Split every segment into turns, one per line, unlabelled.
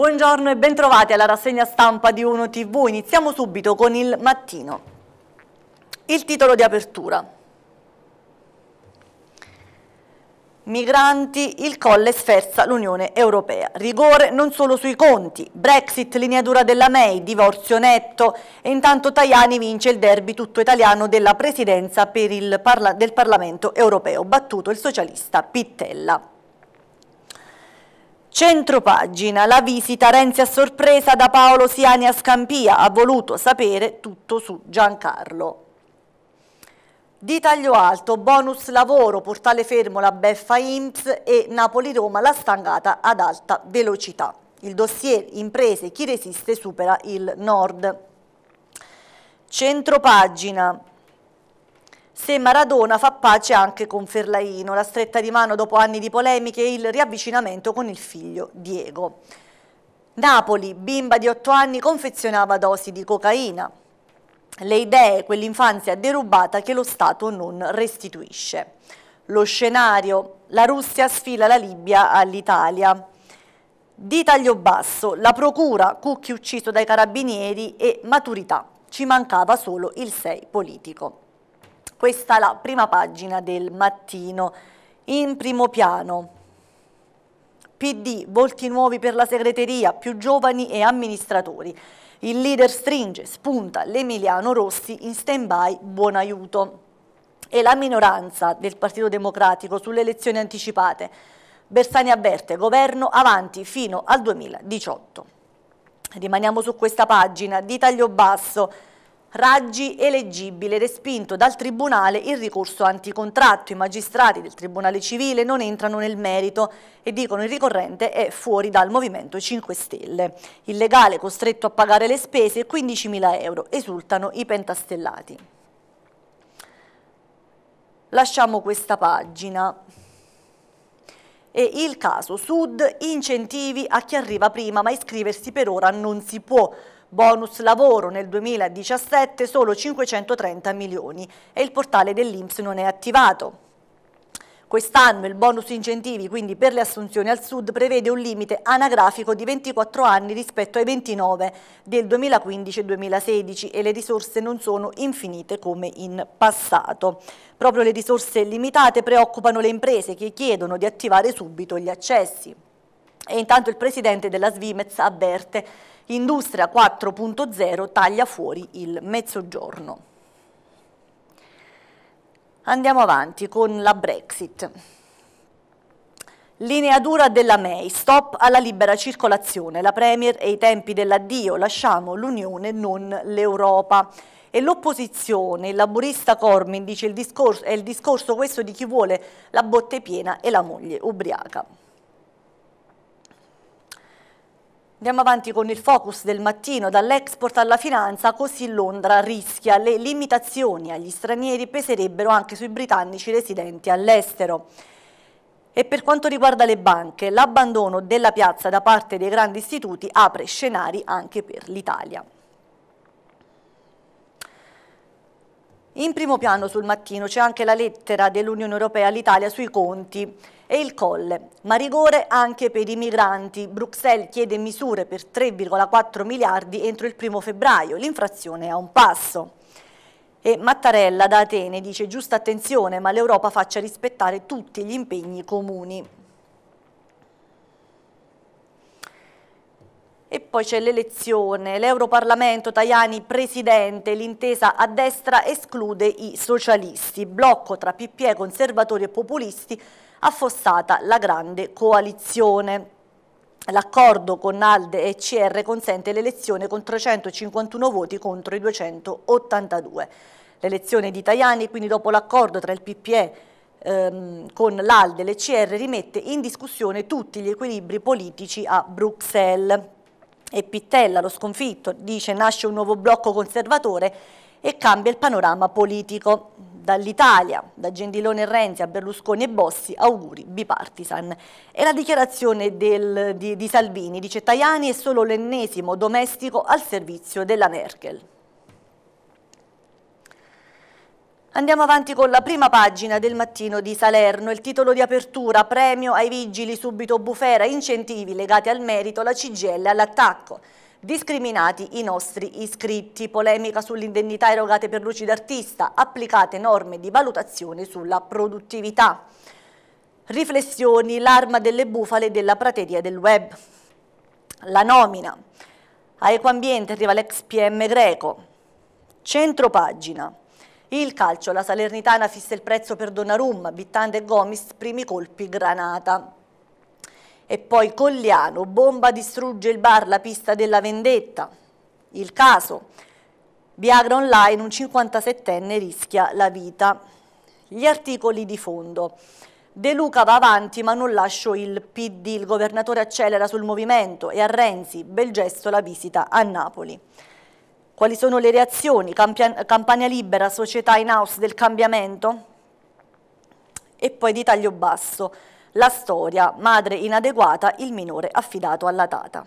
Buongiorno e bentrovati alla rassegna stampa di Uno TV. Iniziamo subito con il mattino. Il titolo di apertura. Migranti, il colle sferza l'Unione Europea. Rigore non solo sui conti, Brexit, linea dura della May, divorzio netto e intanto Tajani vince il derby tutto italiano della presidenza parla del Parlamento Europeo, battuto il socialista Pittella. Centropagina, la visita Renzi a sorpresa da Paolo Siani a Scampia, ha voluto sapere tutto su Giancarlo. Di taglio alto, bonus lavoro, portale fermo la beffa IMSS e Napoli-Roma la stangata ad alta velocità. Il dossier imprese, chi resiste supera il nord. Centropagina, se Maradona fa pace anche con Ferlaino, la stretta di mano dopo anni di polemiche e il riavvicinamento con il figlio Diego. Napoli, bimba di 8 anni, confezionava dosi di cocaina. Le idee, quell'infanzia derubata che lo Stato non restituisce. Lo scenario, la Russia sfila la Libia all'Italia. Di taglio basso, la procura, Cucchi ucciso dai carabinieri e maturità. Ci mancava solo il 6 politico. Questa è la prima pagina del mattino. In primo piano, PD, volti nuovi per la segreteria, più giovani e amministratori. Il leader stringe, spunta l'Emiliano Rossi in stand-by, buon aiuto. E la minoranza del Partito Democratico sulle elezioni anticipate. Bersani avverte, governo avanti fino al 2018. Rimaniamo su questa pagina di taglio basso Raggi eleggibile, respinto dal Tribunale il ricorso anticontratto. I magistrati del Tribunale Civile non entrano nel merito e dicono il ricorrente è fuori dal Movimento 5 Stelle. Il legale costretto a pagare le spese 15.000 euro, esultano i pentastellati. Lasciamo questa pagina e il caso Sud incentivi a chi arriva prima ma iscriversi per ora non si può bonus lavoro nel 2017 solo 530 milioni e il portale dell'Inps non è attivato. Quest'anno il bonus incentivi quindi per le assunzioni al sud prevede un limite anagrafico di 24 anni rispetto ai 29 del 2015 2016 e le risorse non sono infinite come in passato. Proprio le risorse limitate preoccupano le imprese che chiedono di attivare subito gli accessi. E intanto il presidente della Svimez avverte Industria 4.0 taglia fuori il mezzogiorno. Andiamo avanti con la Brexit. Linea dura della May, stop alla libera circolazione, la Premier e i tempi dell'addio, lasciamo l'Unione, non l'Europa e l'opposizione, il laburista Cormin dice il discorso, è il discorso questo di chi vuole la botte piena e la moglie ubriaca. Andiamo avanti con il focus del mattino, dall'export alla finanza, così Londra rischia. Le limitazioni agli stranieri peserebbero anche sui britannici residenti all'estero. E per quanto riguarda le banche, l'abbandono della piazza da parte dei grandi istituti apre scenari anche per l'Italia. In primo piano sul mattino c'è anche la lettera dell'Unione Europea all'Italia sui conti e il Colle. Ma rigore anche per i migranti. Bruxelles chiede misure per 3,4 miliardi entro il primo febbraio. L'infrazione è a un passo. E Mattarella da Atene dice giusta attenzione ma l'Europa faccia rispettare tutti gli impegni comuni. E poi c'è l'elezione, l'Europarlamento, Tajani presidente, l'intesa a destra esclude i socialisti, blocco tra PPE, conservatori e populisti affossata la grande coalizione. L'accordo con ALDE e CR consente l'elezione con 351 voti contro i 282. L'elezione di Tajani, quindi dopo l'accordo tra il PPE ehm, con l'ALDE e l'ECR, rimette in discussione tutti gli equilibri politici a Bruxelles. E Pittella, lo sconfitto, dice nasce un nuovo blocco conservatore e cambia il panorama politico. Dall'Italia, da Gentilone e Renzi a Berlusconi e Bossi, auguri bipartisan. E la dichiarazione del, di, di Salvini, dice Tajani è solo l'ennesimo domestico al servizio della Merkel. Andiamo avanti con la prima pagina del mattino di Salerno, il titolo di apertura, premio ai vigili subito bufera, incentivi legati al merito, la CGL all'attacco discriminati i nostri iscritti, polemica sull'indennità erogate per luci d'artista, applicate norme di valutazione sulla produttività. Riflessioni, l'arma delle bufale della prateria del web. La nomina. A Equambiente arriva l'ex PM greco. Centro pagina. Il calcio, la Salernitana fissa il prezzo per Donnarumma, Bittanda e Gomis, primi colpi granata. E poi Colliano, bomba distrugge il bar, la pista della vendetta. Il caso, Viagra Online, un 57enne rischia la vita. Gli articoli di fondo. De Luca va avanti ma non lascio il PD, il governatore accelera sul movimento e a Renzi, bel gesto la visita a Napoli. Quali sono le reazioni? Campania, Campania Libera, società in house del cambiamento? E poi di taglio basso. La storia, madre inadeguata, il minore affidato alla tata.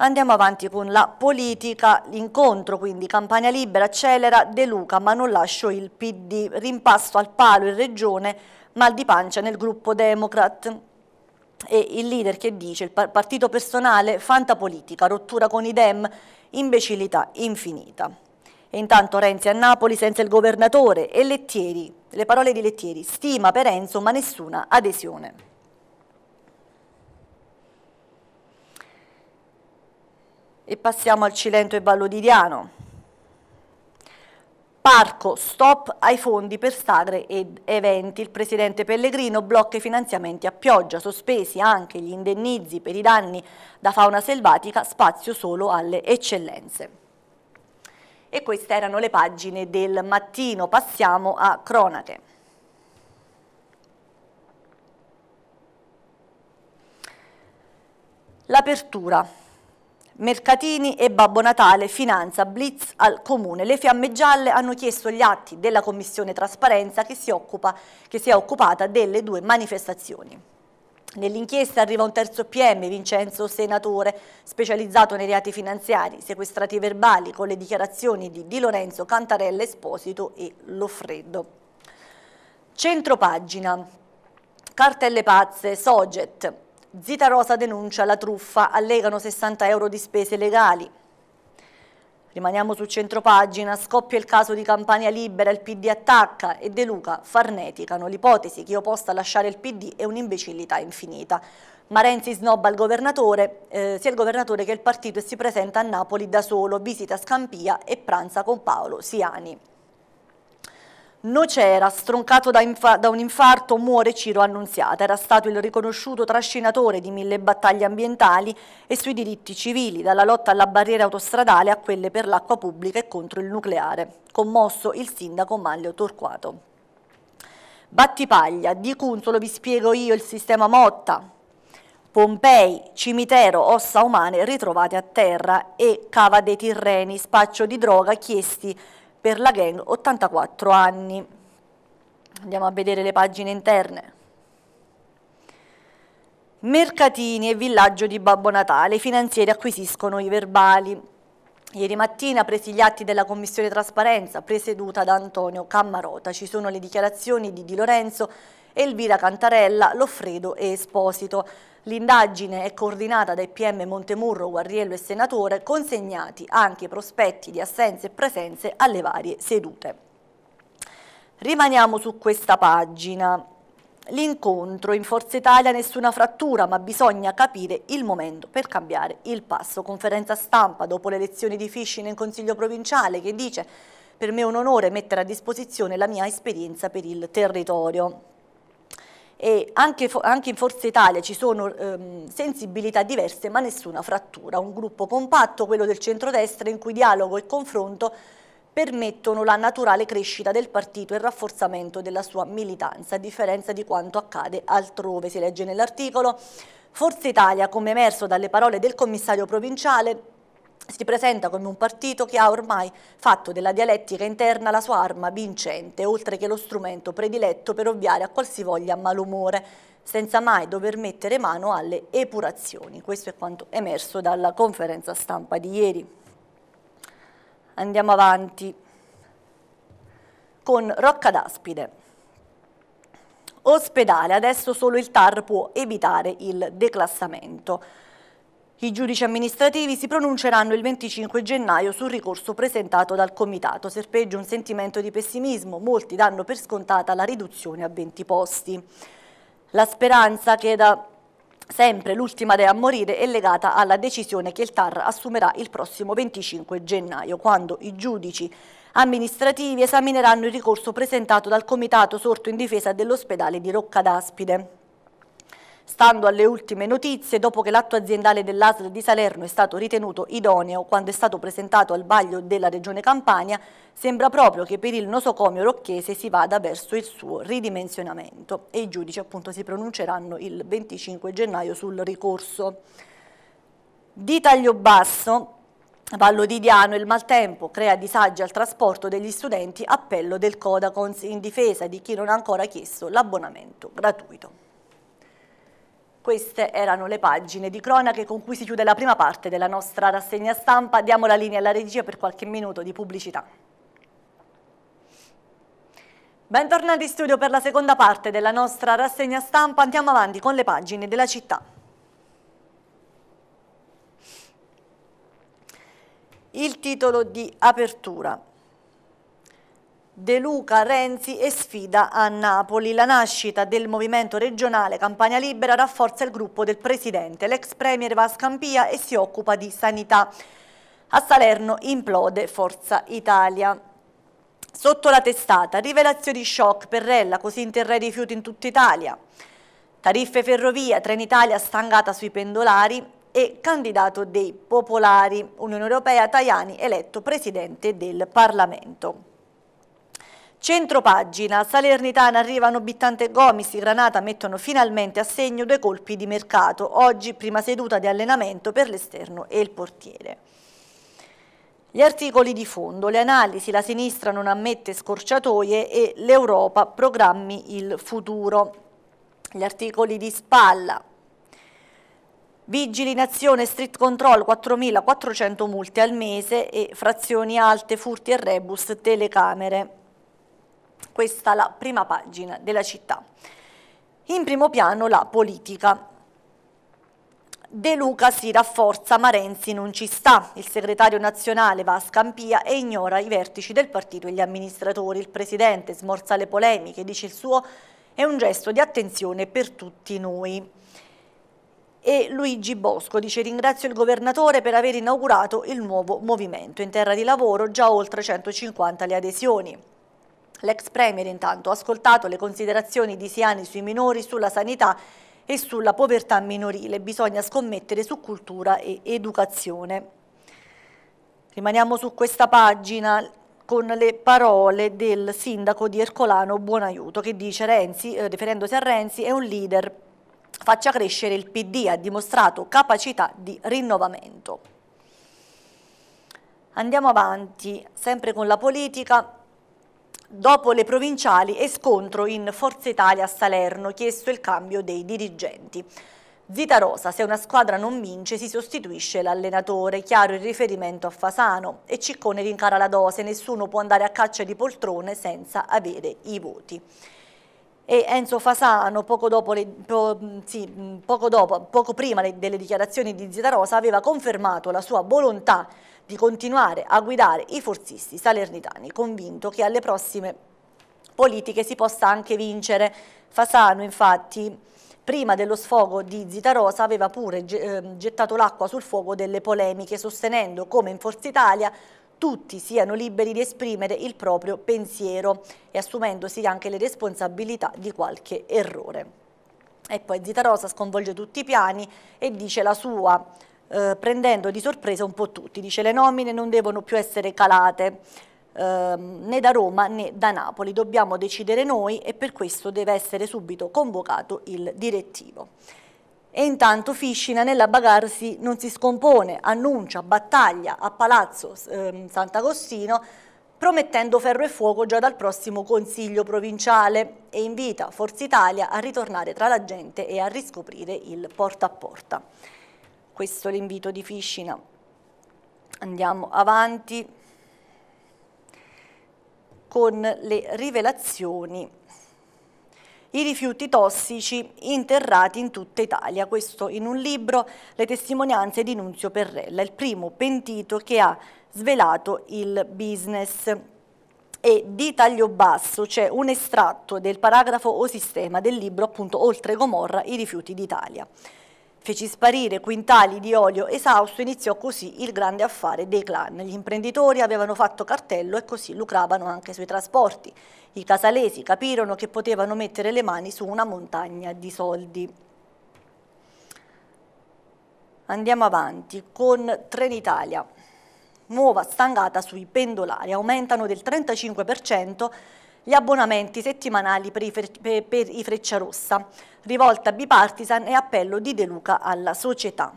Andiamo avanti con la politica, l'incontro quindi campagna Libera accelera De Luca ma non lascio il PD, rimpasto al palo in regione, mal di pancia nel gruppo Democrat. E il leader che dice il partito personale, fantapolitica, rottura con i Dem, imbecillità infinita. E intanto Renzi a Napoli senza il governatore e Lettieri le parole di Lettieri, stima per Enzo ma nessuna adesione. E passiamo al Cilento e Vallo di Diano. Parco, stop ai fondi per sagre ed eventi. Il presidente Pellegrino blocca i finanziamenti a pioggia, sospesi anche gli indennizi per i danni da fauna selvatica, spazio solo alle eccellenze. E queste erano le pagine del mattino, passiamo a cronache. L'apertura. Mercatini e Babbo Natale finanza blitz al comune. Le fiamme gialle hanno chiesto gli atti della commissione trasparenza che si, occupa, che si è occupata delle due manifestazioni. Nell'inchiesta arriva un terzo PM, Vincenzo Senatore, specializzato nei reati finanziari, sequestrati verbali con le dichiarazioni di Di Lorenzo, Cantarella, Esposito e Loffreddo. Centropagina, cartelle pazze, Soget, Zita Rosa denuncia la truffa, allegano 60 euro di spese legali, Rimaniamo sul centropagina, scoppia il caso di Campania Libera, il PD attacca e De Luca farneticano l'ipotesi che io possa lasciare il PD è un'imbecillità infinita. Ma Renzi snobba il governatore, eh, sia il governatore che il partito e si presenta a Napoli da solo, visita Scampia e pranza con Paolo Siani. Nocera, stroncato da, da, un infarto, muore Ciro Annunziata. Era stato il riconosciuto trascinatore di mille battaglie ambientali e sui diritti civili, dalla lotta alla barriera autostradale a quelle per l'acqua pubblica e contro il nucleare. Commosso il sindaco Maglio Torquato. Battipaglia, di Cunzolo vi spiego io il sistema Motta. Pompei, cimitero, ossa umane ritrovate a terra e Cava dei Tirreni, spaccio di droga chiesti per la gang 84 anni. Andiamo a vedere le pagine interne. Mercatini e villaggio di Babbo Natale, i finanzieri acquisiscono i verbali. Ieri mattina, presi gli atti della Commissione Trasparenza, presieduta da Antonio Cammarota, ci sono le dichiarazioni di Di Lorenzo, Elvira Cantarella, Loffredo e Esposito. L'indagine è coordinata dai PM Montemurro, Guarriello e Senatore, consegnati anche i prospetti di assenze e presenze alle varie sedute. Rimaniamo su questa pagina. L'incontro in Forza Italia nessuna frattura, ma bisogna capire il momento per cambiare il passo. Conferenza stampa dopo le elezioni di Fischine nel Consiglio Provinciale che dice per me è un onore mettere a disposizione la mia esperienza per il territorio e anche, anche in Forza Italia ci sono ehm, sensibilità diverse ma nessuna frattura, un gruppo compatto, quello del centrodestra, in cui dialogo e confronto permettono la naturale crescita del partito e il rafforzamento della sua militanza, a differenza di quanto accade altrove, si legge nell'articolo. Forza Italia, come emerso dalle parole del commissario provinciale, si presenta come un partito che ha ormai fatto della dialettica interna la sua arma vincente, oltre che lo strumento prediletto per ovviare a qualsivoglia malumore, senza mai dover mettere mano alle epurazioni. Questo è quanto emerso dalla conferenza stampa di ieri. Andiamo avanti con Rocca d'Aspide. Ospedale, adesso solo il TAR può evitare il declassamento. I giudici amministrativi si pronunceranno il 25 gennaio sul ricorso presentato dal Comitato. Serpeggia un sentimento di pessimismo, molti danno per scontata la riduzione a 20 posti. La speranza che da sempre l'ultima dea a morire è legata alla decisione che il TAR assumerà il prossimo 25 gennaio, quando i giudici amministrativi esamineranno il ricorso presentato dal Comitato sorto in difesa dell'ospedale di Roccadaspide. Stando alle ultime notizie, dopo che l'atto aziendale dell'ASL di Salerno è stato ritenuto idoneo quando è stato presentato al vaglio della Regione Campania, sembra proprio che per il nosocomio rocchese si vada verso il suo ridimensionamento e i giudici appunto si pronunceranno il 25 gennaio sul ricorso. Di taglio basso, Vallo di Diano, il maltempo crea disagi al trasporto degli studenti, appello del Codacons in difesa di chi non ha ancora chiesto l'abbonamento gratuito. Queste erano le pagine di cronache con cui si chiude la prima parte della nostra rassegna stampa. Diamo la linea alla regia per qualche minuto di pubblicità. Bentornati in studio per la seconda parte della nostra rassegna stampa. Andiamo avanti con le pagine della città. Il titolo di apertura. De Luca Renzi e sfida a Napoli. La nascita del movimento regionale Campania Libera rafforza il gruppo del presidente. L'ex premier va a Scampia e si occupa di sanità. A Salerno implode Forza Italia. Sotto la testata, rivelazioni shock, per Rella, così interrà i rifiuti in tutta Italia. Tariffe ferrovia, Trenitalia stangata sui pendolari e candidato dei popolari. Unione Europea, Tajani, eletto presidente del Parlamento. Centropagina, Salernitana arrivano Bittante e Gomis, Granata mettono finalmente a segno due colpi di mercato, oggi prima seduta di allenamento per l'esterno e il portiere. Gli articoli di fondo, le analisi, la sinistra non ammette scorciatoie e l'Europa programmi il futuro. Gli articoli di spalla, Vigili in azione, street control 4.400 multe al mese e frazioni alte, furti e rebus, telecamere. Questa la prima pagina della città. In primo piano la politica. De Luca si rafforza ma Renzi non ci sta. Il segretario nazionale va a Scampia e ignora i vertici del partito e gli amministratori. Il presidente smorza le polemiche, dice il suo, è un gesto di attenzione per tutti noi. E Luigi Bosco dice ringrazio il governatore per aver inaugurato il nuovo movimento. In terra di lavoro già oltre 150 le adesioni. L'ex Premier intanto ha ascoltato le considerazioni di Siani sui minori, sulla sanità e sulla povertà minorile. Bisogna scommettere su cultura e educazione. Rimaniamo su questa pagina con le parole del sindaco di Ercolano Buonaiuto che dice Renzi, eh, riferendosi a Renzi, è un leader, faccia crescere il PD, ha dimostrato capacità di rinnovamento. Andiamo avanti, sempre con la politica, Dopo le provinciali e scontro in Forza Italia a Salerno, chiesto il cambio dei dirigenti. Zita Rosa, se una squadra non vince si sostituisce l'allenatore, chiaro il riferimento a Fasano e Ciccone rincara la dose, nessuno può andare a caccia di poltrone senza avere i voti. E Enzo Fasano, poco, dopo le, po, sì, poco, dopo, poco prima le, delle dichiarazioni di Zita Rosa, aveva confermato la sua volontà di continuare a guidare i forzisti salernitani, convinto che alle prossime politiche si possa anche vincere. Fasano infatti prima dello sfogo di Zitarosa aveva pure ehm, gettato l'acqua sul fuoco delle polemiche, sostenendo come in Forza Italia tutti siano liberi di esprimere il proprio pensiero e assumendosi anche le responsabilità di qualche errore. E poi Zitarosa sconvolge tutti i piani e dice la sua eh, prendendo di sorpresa un po' tutti. Dice le nomine non devono più essere calate eh, né da Roma né da Napoli, dobbiamo decidere noi e per questo deve essere subito convocato il direttivo. E intanto Fiscina nella nell'abbagarsi non si scompone, annuncia battaglia a Palazzo eh, Sant'Agostino promettendo ferro e fuoco già dal prossimo Consiglio provinciale e invita Forza Italia a ritornare tra la gente e a riscoprire il porta a porta questo è l'invito di Fiscina. Andiamo avanti con le rivelazioni. I rifiuti tossici interrati in tutta Italia. Questo in un libro, le testimonianze di Nunzio Perrella, il primo pentito che ha svelato il business e di taglio basso c'è un estratto del paragrafo o sistema del libro appunto Oltre Gomorra, i rifiuti d'Italia feci sparire quintali di olio esausto, iniziò così il grande affare dei clan. Gli imprenditori avevano fatto cartello e così lucravano anche sui trasporti. I casalesi capirono che potevano mettere le mani su una montagna di soldi. Andiamo avanti con Trenitalia. Nuova stangata sui pendolari, aumentano del 35% gli abbonamenti settimanali per i, fre per, i Frecciarossa, rivolta bipartisan e appello di De Luca alla società.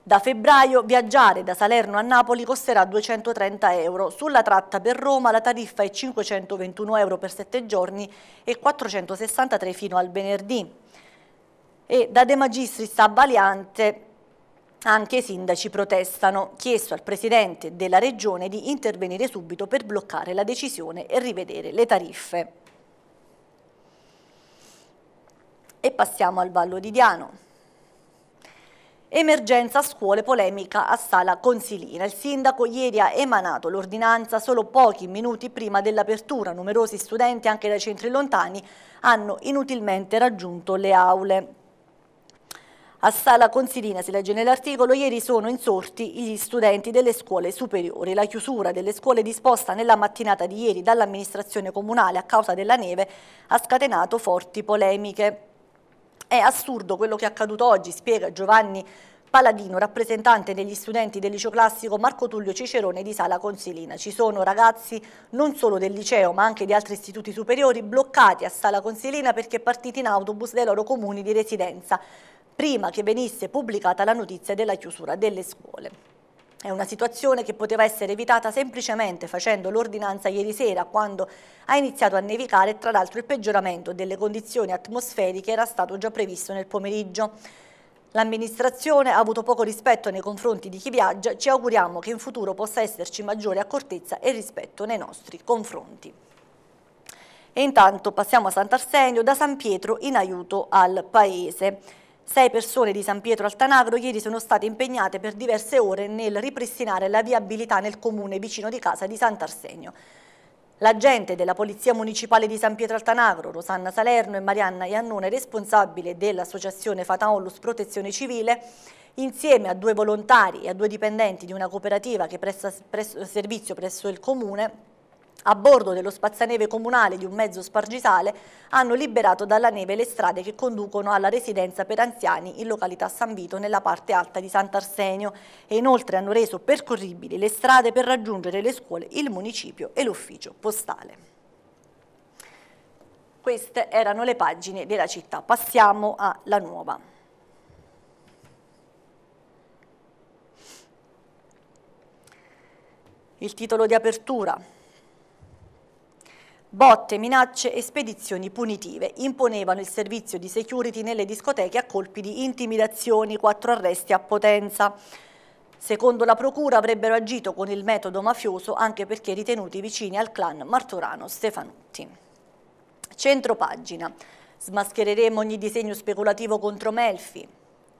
Da febbraio viaggiare da Salerno a Napoli costerà 230 euro, sulla tratta per Roma la tariffa è 521 euro per 7 giorni e 463 fino al venerdì. E da De Magistris a Valiante anche i sindaci protestano, chiesto al Presidente della Regione di intervenire subito per bloccare la decisione e rivedere le tariffe. E passiamo al Vallo di Diano. Emergenza scuole polemica a Sala Consilina. Il sindaco ieri ha emanato l'ordinanza solo pochi minuti prima dell'apertura. Numerosi studenti anche dai centri lontani hanno inutilmente raggiunto le aule. A Sala Consilina, si legge nell'articolo, ieri sono insorti gli studenti delle scuole superiori. La chiusura delle scuole disposta nella mattinata di ieri dall'amministrazione comunale a causa della neve ha scatenato forti polemiche. È assurdo quello che è accaduto oggi, spiega Giovanni Paladino, rappresentante degli studenti del liceo classico Marco Tullio Cicerone di Sala Consilina. Ci sono ragazzi non solo del liceo ma anche di altri istituti superiori bloccati a Sala Consilina perché partiti in autobus dai loro comuni di residenza prima che venisse pubblicata la notizia della chiusura delle scuole. È una situazione che poteva essere evitata semplicemente facendo l'ordinanza ieri sera quando ha iniziato a nevicare e tra l'altro il peggioramento delle condizioni atmosferiche era stato già previsto nel pomeriggio. L'amministrazione ha avuto poco rispetto nei confronti di chi viaggia, ci auguriamo che in futuro possa esserci maggiore accortezza e rispetto nei nostri confronti. E intanto passiamo a Sant'Arsenio, da San Pietro in aiuto al Paese. Sei persone di San Pietro al ieri sono state impegnate per diverse ore nel ripristinare la viabilità nel comune vicino di casa di Sant'Arsenio. L'agente della Polizia Municipale di San Pietro al Rosanna Salerno e Marianna Iannone, responsabile dell'associazione Fata Onlus Protezione Civile, insieme a due volontari e a due dipendenti di una cooperativa che presta servizio presso il comune, a bordo dello spazzaneve comunale di un mezzo spargisale hanno liberato dalla neve le strade che conducono alla residenza per anziani in località San Vito nella parte alta di Sant'Arsenio e inoltre hanno reso percorribili le strade per raggiungere le scuole, il municipio e l'ufficio postale. Queste erano le pagine della città. Passiamo alla nuova. Il titolo di apertura Botte, minacce e spedizioni punitive imponevano il servizio di security nelle discoteche a colpi di intimidazioni, quattro arresti a potenza. Secondo la procura avrebbero agito con il metodo mafioso anche perché ritenuti vicini al clan Martorano Stefanutti. Centro pagina. Smaschereremo ogni disegno speculativo contro Melfi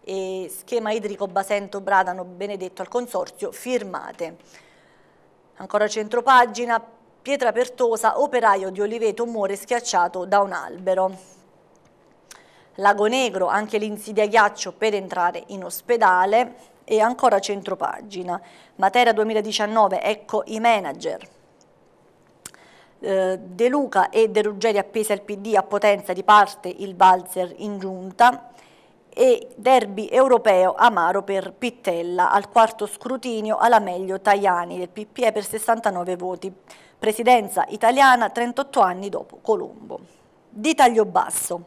e schema idrico Basento Bradano Benedetto al consorzio firmate. Ancora centro pagina. Pietra Pertosa, operaio di Oliveto muore schiacciato da un albero. Lago Negro, anche l'insidia ghiaccio per entrare in ospedale e ancora centropagina. Matera 2019, ecco i manager. Eh, De Luca e De Ruggeri appesi al PD a Potenza di parte il valzer in giunta e derby europeo amaro per Pittella al quarto scrutinio alla meglio Tajani del PPE per 69 voti presidenza italiana 38 anni dopo Colombo. Di taglio basso.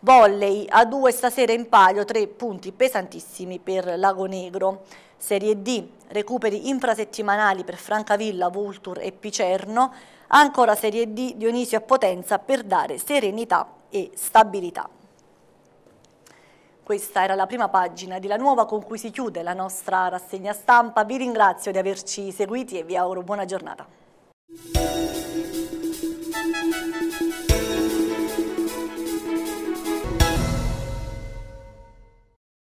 Volley a due stasera in palio, tre punti pesantissimi per Lago Negro. Serie D, recuperi infrasettimanali per Francavilla, Vultur e Picerno. Ancora Serie D, Dionisio a Potenza per dare serenità e stabilità. Questa era la prima pagina di La Nuova con cui si chiude la nostra rassegna stampa. Vi ringrazio di averci seguiti e vi auguro buona giornata.